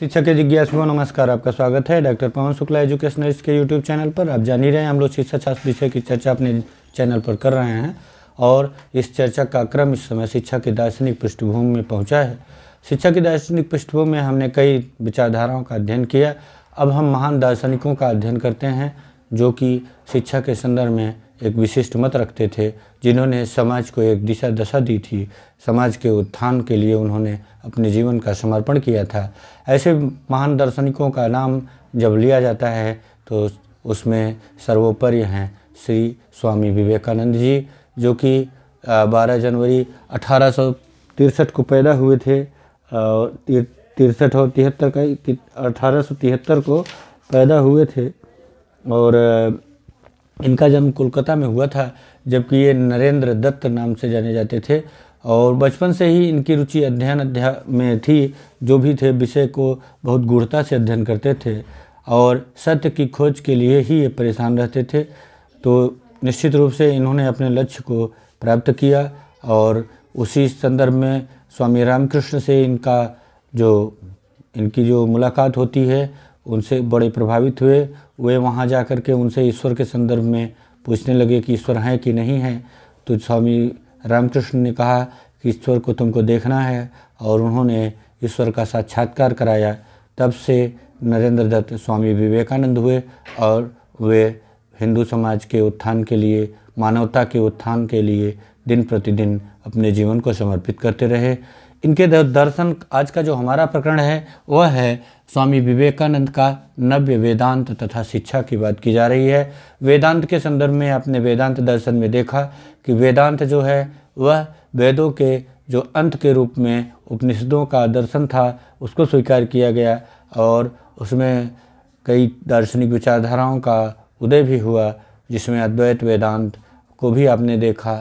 शिक्षक के जिज्ञासुओं नमस्कार आपका स्वागत है डॉक्टर पवन शुक्ला एजुकेशनल के यूट्यूब चैनल पर आप जान ही रहे हैं हम लोग शिक्षा शास्त्र विषय की चर्चा अपने चैनल पर कर रहे हैं और इस चर्चा का क्रम इस समय शिक्षा की दार्शनिक पृष्ठभूमि में पहुंचा है शिक्षा की दार्शनिक पृष्ठभूमि में हमने कई विचारधाराओं का अध्ययन किया अब हम महान दार्शनिकों का अध्ययन करते हैं जो कि शिक्षा के संदर्भ में एक विशिष्ट मत रखते थे जिन्होंने समाज को एक दिशा दशा दी थी समाज के उत्थान के लिए उन्होंने अपने जीवन का समर्पण किया था ऐसे महान दार्शनिकों का नाम जब लिया जाता है तो उसमें सर्वोपरि हैं श्री स्वामी विवेकानंद जी जो कि 12 जनवरी अठारह को पैदा हुए थे और तिरसठ और तिहत्तर का अठारह को पैदा हुए थे और इनका जन्म कोलकाता में हुआ था जबकि ये नरेंद्र दत्त नाम से जाने जाते थे और बचपन से ही इनकी रुचि अध्ययन अध्याय में थी जो भी थे विषय को बहुत गूढ़ता से अध्ययन करते थे और सत्य की खोज के लिए ही ये परेशान रहते थे तो निश्चित रूप से इन्होंने अपने लक्ष्य को प्राप्त किया और उसी संदर्भ में स्वामी रामकृष्ण से इनका जो इनकी जो मुलाकात होती है उनसे बड़े प्रभावित हुए वे वहाँ जा कर के उनसे ईश्वर के संदर्भ में पूछने लगे कि ईश्वर हैं कि नहीं हैं तो स्वामी रामकृष्ण ने कहा कि ईश्वर को तुमको देखना है और उन्होंने ईश्वर का साक्षात्कार कराया तब से नरेंद्र दत्त स्वामी विवेकानंद हुए और वे हिंदू समाज के उत्थान के लिए मानवता के उत्थान के लिए दिन प्रतिदिन अपने जीवन को समर्पित करते रहे इनके दर्शन आज का जो हमारा प्रकरण है वह है स्वामी विवेकानंद का नव्य वेदांत तथा शिक्षा की बात की जा रही है वेदांत के संदर्भ में आपने वेदांत दर्शन में देखा कि वेदांत जो है वह वेदों के जो अंत के रूप में उपनिषदों का दर्शन था उसको स्वीकार किया गया और उसमें कई दार्शनिक विचारधाराओं का उदय भी हुआ जिसमें अद्वैत वेदांत को भी आपने देखा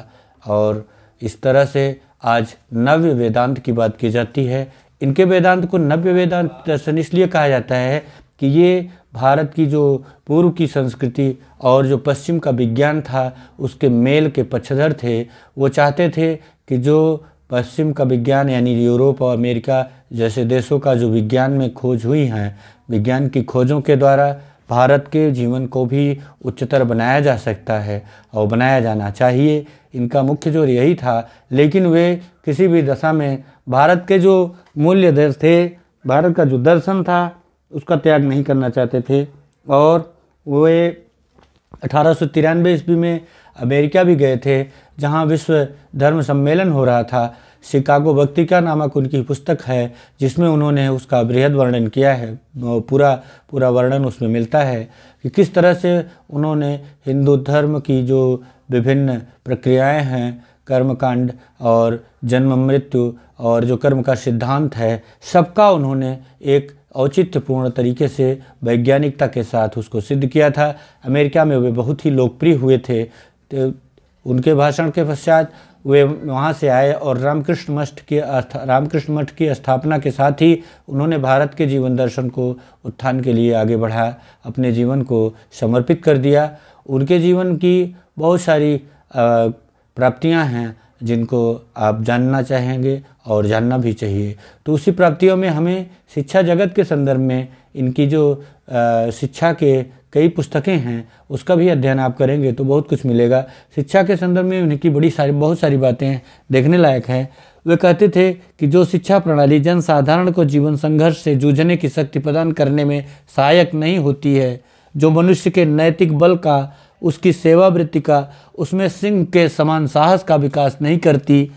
और इस तरह से आज नव्य वेदांत की बात की जाती है इनके वेदांत को नव्य वेदांत दर्शन इसलिए कहा जाता है कि ये भारत की जो पूर्व की संस्कृति और जो पश्चिम का विज्ञान था उसके मेल के पक्षधर थे वो चाहते थे कि जो पश्चिम का विज्ञान यानी यूरोप और अमेरिका जैसे देशों का जो विज्ञान में खोज हुई हैं विज्ञान की खोजों के द्वारा भारत के जीवन को भी उच्चतर बनाया जा सकता है और बनाया जाना चाहिए इनका मुख्य जोर यही था लेकिन वे किसी भी दशा में भारत के जो मूल्य दर्श थे भारत का जो दर्शन था उसका त्याग नहीं करना चाहते थे और वे अठारह सौ ईस्वी में अमेरिका भी गए थे जहां विश्व धर्म सम्मेलन हो रहा था शिकागो भक्ति का नामक उनकी पुस्तक है जिसमें उन्होंने उसका बृहद वर्णन किया है पूरा पूरा वर्णन उसमें मिलता है कि किस तरह से उन्होंने हिंदू धर्म की जो विभिन्न प्रक्रियाएं हैं कर्मकांड और जन्म मृत्यु और जो कर्म का सिद्धांत है सबका उन्होंने एक औचित्यपूर्ण तरीके से वैज्ञानिकता के साथ उसको सिद्ध किया था अमेरिका में वे बहुत ही लोकप्रिय हुए थे तो उनके भाषण के पश्चात वे वहाँ से आए और रामकृष्ण मठ की रामकृष्ण मठ की स्थापना के साथ ही उन्होंने भारत के जीवन दर्शन को उत्थान के लिए आगे बढ़ाया अपने जीवन को समर्पित कर दिया उनके जीवन की बहुत सारी प्राप्तियाँ हैं जिनको आप जानना चाहेंगे और जानना भी चाहिए तो उसी प्राप्तियों में हमें शिक्षा जगत के संदर्भ में इनकी जो शिक्षा के कई पुस्तकें हैं उसका भी अध्ययन आप करेंगे तो बहुत कुछ मिलेगा शिक्षा के संदर्भ में उनकी बड़ी सारी बहुत सारी बातें देखने लायक हैं वे कहते थे कि जो शिक्षा प्रणाली जनसाधारण को जीवन संघर्ष से जूझने की शक्ति प्रदान करने में सहायक नहीं होती है जो मनुष्य के नैतिक बल का उसकी सेवावृत्ति का उसमें सिंह के समान साहस का विकास नहीं करती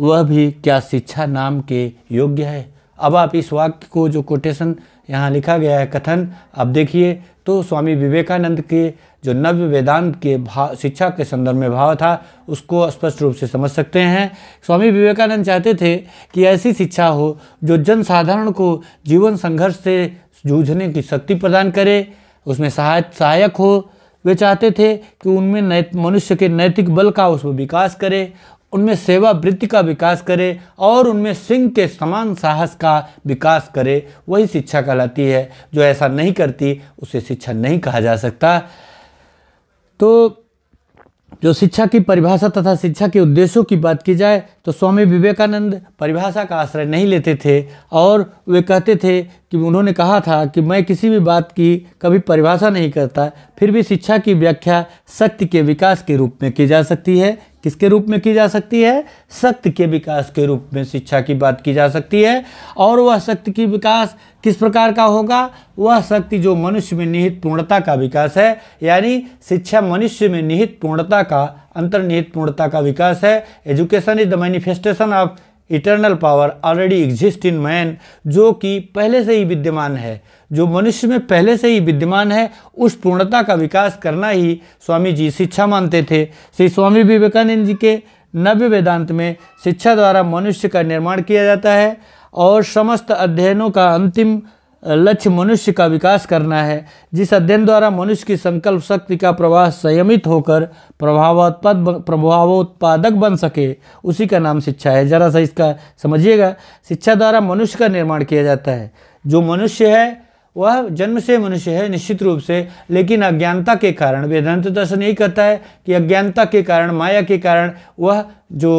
वह भी क्या शिक्षा नाम के योग्य है अब आप इस वाक्य को जो कोटेशन यहाँ लिखा गया है कथन आप देखिए तो स्वामी विवेकानंद के जो नव्य वेदांत के भाव शिक्षा के संदर्भ में भाव था उसको स्पष्ट रूप से समझ सकते हैं स्वामी विवेकानंद चाहते थे कि ऐसी शिक्षा हो जो जन साधारण को जीवन संघर्ष से जूझने की शक्ति प्रदान करे उसमें सहाय सहायक हो वे चाहते थे कि उनमें नैत मनुष्य के नैतिक बल का उसमें विकास करे उनमें सेवा वृत्ति का विकास करे और उनमें सिंह के समान साहस का विकास करे वही शिक्षा कहलाती है जो ऐसा नहीं करती उसे शिक्षा नहीं कहा जा सकता तो जो शिक्षा की परिभाषा तथा शिक्षा के उद्देश्यों की बात की जाए तो स्वामी विवेकानंद परिभाषा का आश्रय नहीं लेते थे और वे कहते थे कि उन्होंने कहा था कि मैं किसी भी बात की कभी परिभाषा नहीं करता फिर भी शिक्षा की व्याख्या शक्ति के विकास के रूप में की जा सकती है किसके रूप में की जा सकती है शक्ति के विकास के रूप में शिक्षा की बात की जा सकती है और वह शक्ति की विकास किस प्रकार का होगा वह शक्ति जो मनुष्य में निहित पूर्णता का विकास है यानी शिक्षा मनुष्य में निहित पूर्णता का अंतर्निहित पूर्णता का विकास है education is the manifestation of eternal power already exist in man जो कि पहले से ही विद्यमान है जो मनुष्य में पहले से ही विद्यमान है उस पूर्णता का विकास करना ही स्वामी जी शिक्षा मानते थे श्री स्वामी विवेकानंद जी के नव्य वेदांत में शिक्षा द्वारा मनुष्य का निर्माण किया जाता है और समस्त अध्ययनों का अंतिम लक्ष्य मनुष्य का विकास करना है जिस अध्ययन द्वारा मनुष्य की संकल्प शक्ति का प्रवाह संयमित होकर प्रभावोत्पाद प्रभावोत्पादक बन सके उसी का नाम शिक्षा है ज़रा सा इसका समझिएगा शिक्षा द्वारा मनुष्य का निर्माण किया जाता है जो मनुष्य है वह जन्म से मनुष्य है निश्चित रूप से लेकिन अज्ञानता के कारण वेदांत दर्शन यही कहता है कि अज्ञानता के कारण माया के कारण वह जो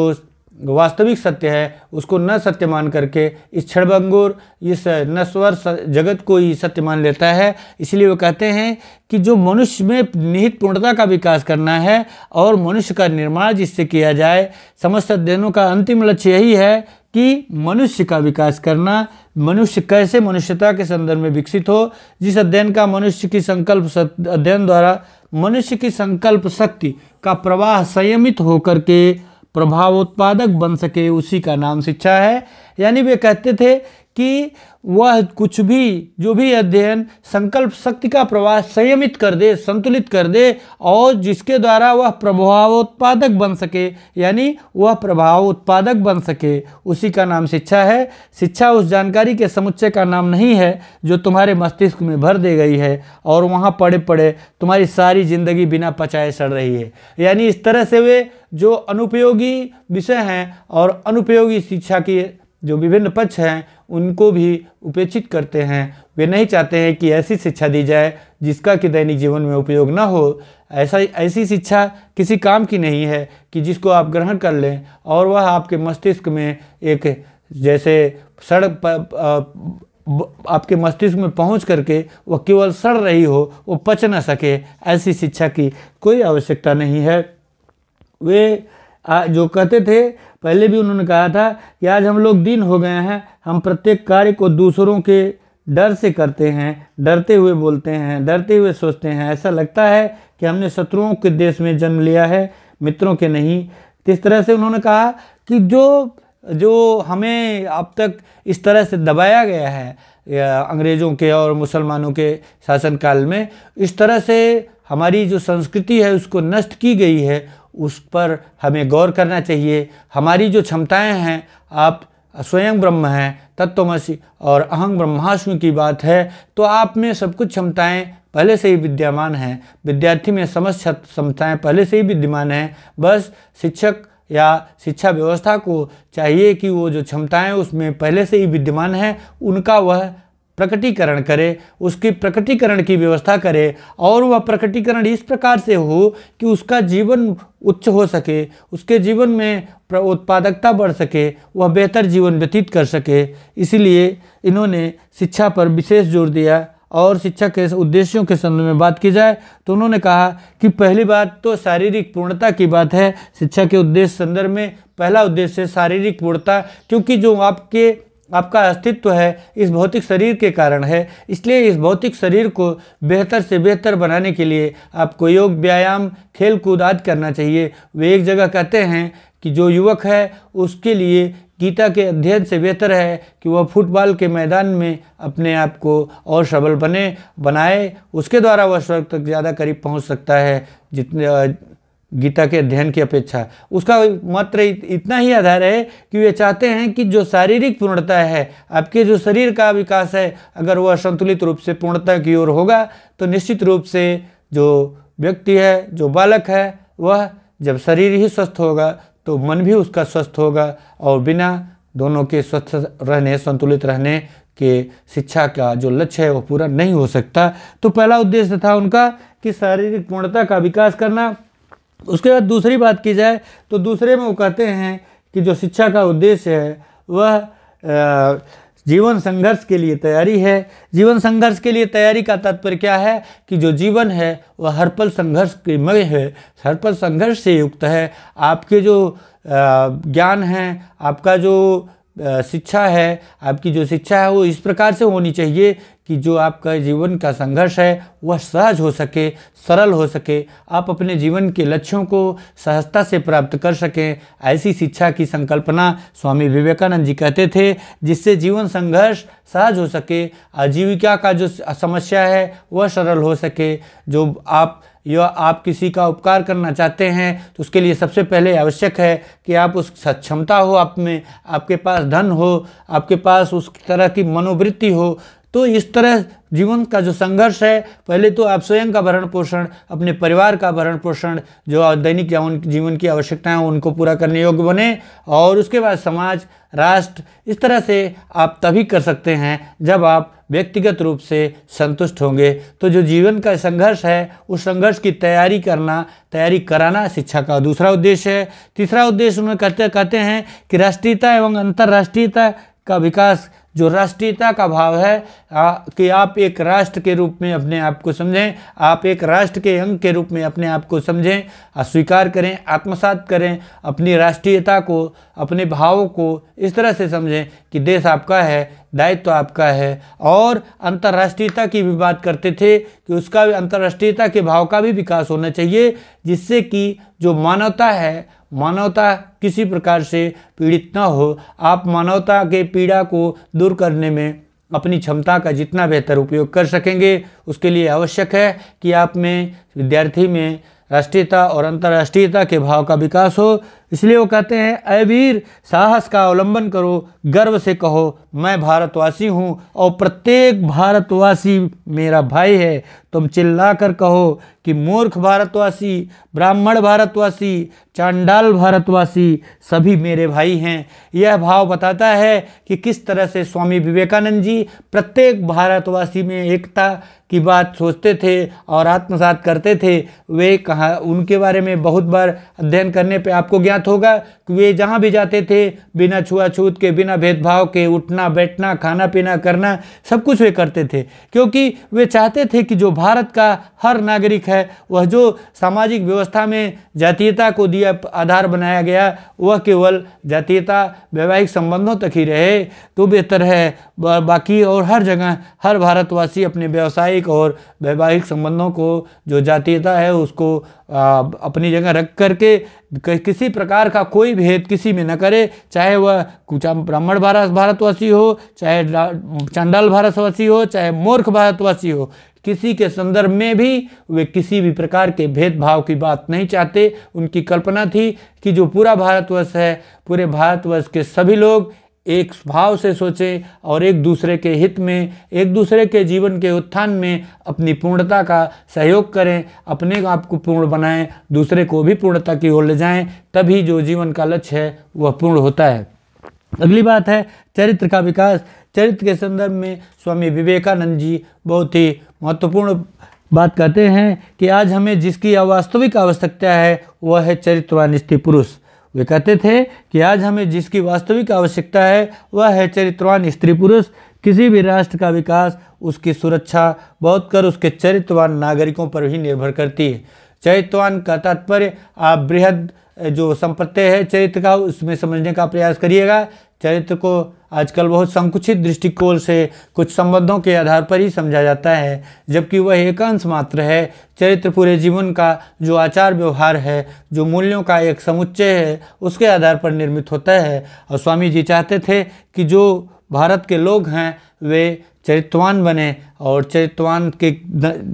वास्तविक सत्य है उसको न सत्य मान करके इस क्षणभंगुर इस नस्वर जगत को ही सत्य मान लेता है इसलिए वो कहते हैं कि जो मनुष्य में निहित पूर्णता का विकास करना है और मनुष्य का निर्माण जिससे किया जाए समस्त अध्ययनों का अंतिम लक्ष्य यही है कि मनुष्य का विकास करना मनुष्य कैसे मनुष्यता के संदर्भ में विकसित हो जिस अध्ययन का मनुष्य की संकल्प अध्ययन द्वारा मनुष्य की संकल्प शक्ति का प्रवाह संयमित होकर के प्रभाव उत्पादक बन सके उसी का नाम शिक्षा है यानी वे कहते थे कि वह कुछ भी जो भी अध्ययन संकल्प शक्ति का प्रवाह संयमित कर दे संतुलित कर दे और जिसके द्वारा वह प्रभावोत्पादक बन सके यानी वह प्रभाव उत्पादक बन सके उसी का नाम शिक्षा है शिक्षा उस जानकारी के समुच्चय का नाम नहीं है जो तुम्हारे मस्तिष्क में भर दे गई है और वहाँ पड़े पड़े तुम्हारी सारी ज़िंदगी बिना पचाए सड़ रही है यानी इस तरह से वे जो अनुपयोगी विषय हैं और अनुपयोगी शिक्षा की जो विभिन्न पक्ष हैं उनको भी उपेक्षित करते हैं वे नहीं चाहते हैं कि ऐसी शिक्षा दी जाए जिसका कि दैनिक जीवन में उपयोग ना हो ऐसा ऐसी शिक्षा किसी काम की नहीं है कि जिसको आप ग्रहण कर लें और वह आपके मस्तिष्क में एक जैसे सड़क आपके मस्तिष्क में पहुंच करके वह केवल सड़ रही हो वो पच ना सके ऐसी शिक्षा की कोई आवश्यकता नहीं है वे आ, जो कहते थे पहले भी उन्होंने कहा था कि आज हम लोग दीन हो गए हैं हम प्रत्येक कार्य को दूसरों के डर से करते हैं डरते हुए बोलते हैं डरते हुए सोचते हैं ऐसा लगता है कि हमने शत्रुओं के देश में जन्म लिया है मित्रों के नहीं इस तरह से उन्होंने कहा कि जो जो हमें अब तक इस तरह से दबाया गया है अंग्रेज़ों के और मुसलमानों के शासनकाल में इस तरह से हमारी जो संस्कृति है उसको नष्ट की गई है उस पर हमें गौर करना चाहिए हमारी जो क्षमताएं हैं आप स्वयं ब्रह्म हैं तत्वमसी और अहम ब्रह्माष्टम की बात है तो आप में सब कुछ क्षमताएं पहले से ही विद्यमान हैं विद्यार्थी में समस्त क्षमताएँ पहले से ही विद्यमान हैं बस शिक्षक या शिक्षा व्यवस्था को चाहिए कि वो जो क्षमताएं उसमें पहले से ही विद्यमान हैं उनका वह प्रकटीकरण करे उसकी प्रकटीकरण की व्यवस्था करे और वह प्रकटीकरण इस प्रकार से हो कि उसका जीवन उच्च हो सके उसके जीवन में उत्पादकता बढ़ सके वह बेहतर जीवन व्यतीत कर सके इसीलिए इन्होंने शिक्षा पर विशेष जोर दिया और शिक्षा के उद्देश्यों के संबंध में बात की जाए तो उन्होंने कहा कि पहली बात तो शारीरिक पूर्णता की बात है शिक्षा के उद्देश्य संदर्भ में पहला उद्देश्य है शारीरिक पूर्णता क्योंकि जो आपके आपका अस्तित्व है इस भौतिक शरीर के कारण है इसलिए इस भौतिक शरीर को बेहतर से बेहतर बनाने के लिए आपको योग व्यायाम खेल कूद आदि करना चाहिए वे एक जगह कहते हैं कि जो युवक है उसके लिए गीता के अध्ययन से बेहतर है कि वह फुटबॉल के मैदान में अपने आप को और सबल बने बनाए उसके द्वारा वह स्वर्ग तक ज़्यादा करीब पहुंच सकता है जितने गीता के अध्ययन की अपेक्षा उसका मात्र इतना ही आधार है कि वे चाहते हैं कि जो शारीरिक पूर्णता है आपके जो शरीर का विकास है अगर वह संतुलित रूप से पूर्णता की ओर होगा तो निश्चित रूप से जो व्यक्ति है जो बालक है वह जब शरीर ही स्वस्थ होगा तो मन भी उसका स्वस्थ होगा और बिना दोनों के स्वस्थ रहने संतुलित रहने के शिक्षा का जो लक्ष्य है वो पूरा नहीं हो सकता तो पहला उद्देश्य था उनका कि शारीरिक पूर्णता का विकास करना उसके बाद दूसरी बात की जाए तो दूसरे में वो कहते हैं कि जो शिक्षा का उद्देश्य है वह जीवन संघर्ष के लिए तैयारी है जीवन संघर्ष के लिए तैयारी का तात्पर्य क्या है कि जो जीवन है वह हर पल संघर्ष के मय है हर पल संघर्ष से युक्त है आपके जो ज्ञान है आपका जो शिक्षा है आपकी जो शिक्षा है वो इस प्रकार से होनी चाहिए कि जो आपका जीवन का संघर्ष है वह सहज हो सके सरल हो सके आप अपने जीवन के लक्ष्यों को सहजता से प्राप्त कर सकें ऐसी शिक्षा की संकल्पना स्वामी विवेकानंद जी कहते थे जिससे जीवन संघर्ष सहज हो सके आजीविका का जो समस्या है वह सरल हो सके जो आप या आप किसी का उपकार करना चाहते हैं तो उसके लिए सबसे पहले आवश्यक है कि आप उस सक्षमता हो आप में आपके पास धन हो आपके पास उस तरह की मनोवृत्ति हो तो इस तरह जीवन का जो संघर्ष है पहले तो आप स्वयं का भरण पोषण अपने परिवार का भरण पोषण जो दैनिक जीवन जीवन की आवश्यकताएं उनको पूरा करने योग्य बने और उसके बाद समाज राष्ट्र इस तरह से आप तभी कर सकते हैं जब आप व्यक्तिगत रूप से संतुष्ट होंगे तो जो जीवन का संघर्ष है उस संघर्ष की तैयारी करना तैयारी कराना शिक्षा का दूसरा उद्देश्य है तीसरा उद्देश्य उन्हें कहते कहते हैं कि राष्ट्रीयता एवं अंतर्राष्ट्रीयता का विकास जो राष्ट्रीयता का भाव है आ, कि आप एक राष्ट्र के रूप में अपने आप को समझें आप एक राष्ट्र के अंग के रूप में अपने आप को समझें स्वीकार करें आत्मसात करें अपनी राष्ट्रीयता को अपने भावों को इस तरह से समझें कि देश आपका है दायित्व तो आपका है और अंतर्राष्ट्रीयता की भी बात करते थे कि उसका भी अंतर्राष्ट्रीयता के भाव का भी विकास होना चाहिए जिससे कि जो मानवता है मानवता किसी प्रकार से पीड़ित ना हो आप मानवता के पीड़ा को दूर करने में अपनी क्षमता का जितना बेहतर उपयोग कर सकेंगे उसके लिए आवश्यक है कि आप में विद्यार्थी में राष्ट्रीयता और अंतर्राष्ट्रीयता के भाव का विकास हो इसलिए वो कहते हैं अवीर वीर साहस का अवलंबन करो गर्व से कहो मैं भारतवासी हूँ और प्रत्येक भारतवासी मेरा भाई है तुम चिल्ला कर कहो कि मूर्ख भारतवासी ब्राह्मण भारतवासी चांडाल भारतवासी सभी मेरे भाई हैं यह भाव बताता है कि किस तरह से स्वामी विवेकानंद जी प्रत्येक भारतवासी में एकता की बात सोचते थे और आत्मसात करते थे वे कहा उनके बारे में बहुत बार अध्ययन करने पर आपको ज्ञान ज्ञात होगा कि वे जहाँ भी जाते थे बिना छुआछूत के बिना भेदभाव के उठना बैठना खाना पीना करना सब कुछ वे करते थे क्योंकि वे चाहते थे कि जो भारत का हर नागरिक है वह जो सामाजिक व्यवस्था में जातीयता को दिया आधार बनाया गया वह केवल जातीयता वैवाहिक संबंधों तक ही रहे तो बेहतर है बाकी और हर जगह हर भारतवासी अपने व्यावसायिक और वैवाहिक संबंधों को जो जातीयता है उसको अपनी जगह रख करके किसी प्रकार का कोई भेद किसी में न करे चाहे वह कुछ ब्राह्मण भारत भारतवासी हो चाहे चंडाल भारतवासी हो चाहे मूर्ख भारतवासी हो किसी के संदर्भ में भी वे किसी भी प्रकार के भेदभाव की बात नहीं चाहते उनकी कल्पना थी कि जो पूरा भारतवर्ष है पूरे भारतवर्ष के सभी लोग एक भाव से सोचे और एक दूसरे के हित में एक दूसरे के जीवन के उत्थान में अपनी पूर्णता का सहयोग करें अपने आप को पूर्ण बनाएं दूसरे को भी पूर्णता की ओर ले जाएं तभी जो जीवन का लक्ष्य है वह पूर्ण होता है अगली बात है चरित्र का विकास चरित्र के संदर्भ में स्वामी विवेकानंद जी बहुत ही महत्वपूर्ण बात कहते हैं कि आज हमें जिसकी वास्तविक आवश्यकता है वह है चरित्रवान स्त्री पुरुष वे कहते थे कि आज हमें जिसकी वास्तविक आवश्यकता है वह है चरित्रवान स्त्री पुरुष किसी भी राष्ट्र का विकास उसकी सुरक्षा बहुत कर उसके चरित्रवान नागरिकों पर ही निर्भर करती है चरित्रवान का तात्पर्य आप बृहद जो संपत्ति है चरित्र का उसमें समझने का प्रयास करिएगा चरित्र को आजकल बहुत संकुचित दृष्टिकोण से कुछ संबंधों के आधार पर ही समझा जाता है जबकि वह एक अंश मात्र है चरित्र पूरे जीवन का जो आचार व्यवहार है जो मूल्यों का एक समुच्चय है उसके आधार पर निर्मित होता है और स्वामी जी चाहते थे कि जो भारत के लोग हैं वे चरित्रवान बने और चरित्रवान के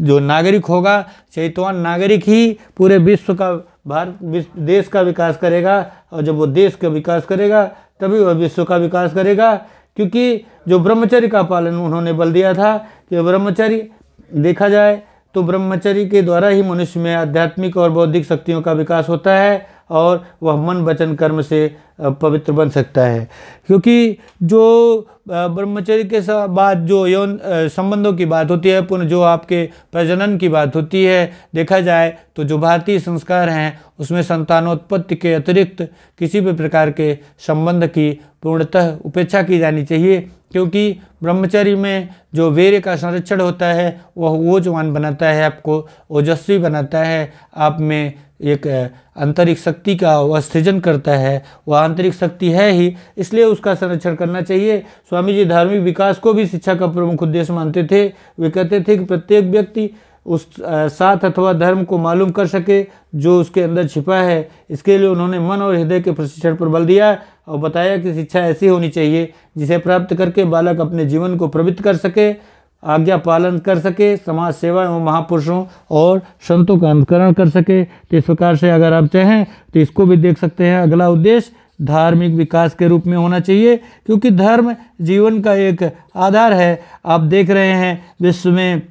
जो नागरिक होगा चरित्रवान नागरिक ही पूरे विश्व का भारत देश का विकास करेगा और जब वो देश का विकास करेगा तभी वह विश्व का विकास करेगा क्योंकि जो ब्रह्मचर्य का पालन उन्होंने बल दिया था कि ब्रह्मचर्य देखा जाए तो ब्रह्मचर्य के द्वारा ही मनुष्य में आध्यात्मिक और बौद्धिक शक्तियों का विकास होता है और वह मन वचन कर्म से पवित्र बन सकता है क्योंकि जो ब्रह्मचर्य के बाद जो यौन संबंधों की बात होती है पुनः जो आपके प्रजनन की बात होती है देखा जाए तो जो भारतीय संस्कार हैं उसमें संतानोत्पत्ति के अतिरिक्त किसी भी प्रकार के संबंध की पूर्णतः उपेक्षा की जानी चाहिए क्योंकि ब्रह्मचर्य में जो वीर्य का संरक्षण होता है वह ओजवान बनाता है आपको ओजस्वी बनाता है आप में एक आंतरिक शक्ति का वह सृजन करता है वह आंतरिक शक्ति है ही इसलिए उसका संरक्षण करना चाहिए स्वामी जी धार्मिक विकास को भी शिक्षा का प्रमुख उद्देश्य मानते थे वे कहते थे कि प्रत्येक व्यक्ति उस साथ अथवा धर्म को मालूम कर सके जो उसके अंदर छिपा है इसके लिए उन्होंने मन और हृदय के प्रशिक्षण पर बल दिया और बताया कि शिक्षा ऐसी होनी चाहिए जिसे प्राप्त करके बालक अपने जीवन को प्रवृत्त कर सके आज्ञा पालन कर सके समाज सेवा एवं महापुरुषों और संतों का अनुकरण कर सके तो इस प्रकार से अगर आप चाहें तो इसको भी देख सकते हैं अगला उद्देश्य धार्मिक विकास के रूप में होना चाहिए क्योंकि धर्म जीवन का एक आधार है आप देख रहे हैं विश्व में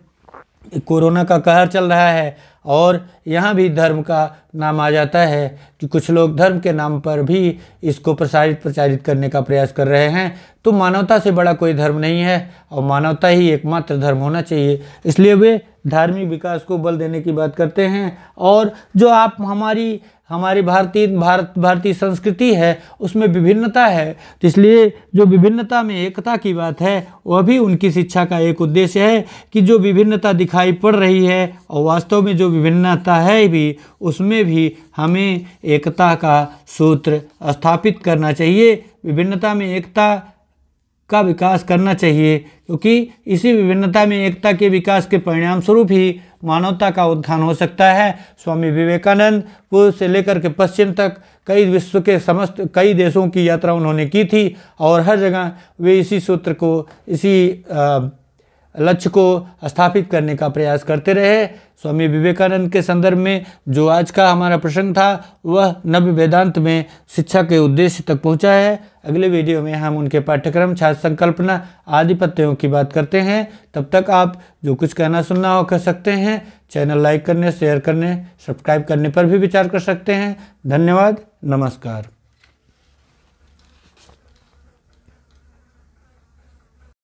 कोरोना का कहर चल रहा है और यहाँ भी धर्म का नाम आ जाता है कि कुछ लोग धर्म के नाम पर भी इसको प्रसारित प्रचारित करने का प्रयास कर रहे हैं तो मानवता से बड़ा कोई धर्म नहीं है और मानवता ही एकमात्र धर्म होना चाहिए इसलिए वे धार्मिक विकास को बल देने की बात करते हैं और जो आप हमारी हमारी भारतीय भारत भारतीय संस्कृति है उसमें विभिन्नता है तो इसलिए जो विभिन्नता में एकता की बात है वह भी उनकी शिक्षा का एक उद्देश्य है कि जो विभिन्नता दिखाई पड़ रही है और वास्तव में जो विभिन्नता है भी उसमें भी हमें एकता का सूत्र स्थापित करना चाहिए विभिन्नता में एकता का विकास करना चाहिए क्योंकि इसी विभिन्नता में एकता के विकास के परिणाम स्वरूप ही मानवता का उत्थान हो सकता है स्वामी विवेकानंद पूर्व से लेकर के पश्चिम तक कई विश्व के समस्त कई देशों की यात्रा उन्होंने की थी और हर जगह वे इसी सूत्र को इसी आ, लक्ष्य को स्थापित करने का प्रयास करते रहे स्वामी विवेकानंद के संदर्भ में जो आज का हमारा प्रसंग था वह नव्य वेदांत में शिक्षा के उद्देश्य तक पहुंचा है अगले वीडियो में हम उनके पाठ्यक्रम छात्र संकल्पना आदि पत्तियों की बात करते हैं तब तक आप जो कुछ कहना सुनना हो कह सकते हैं चैनल लाइक करने शेयर करने सब्सक्राइब करने पर भी विचार कर सकते हैं धन्यवाद नमस्कार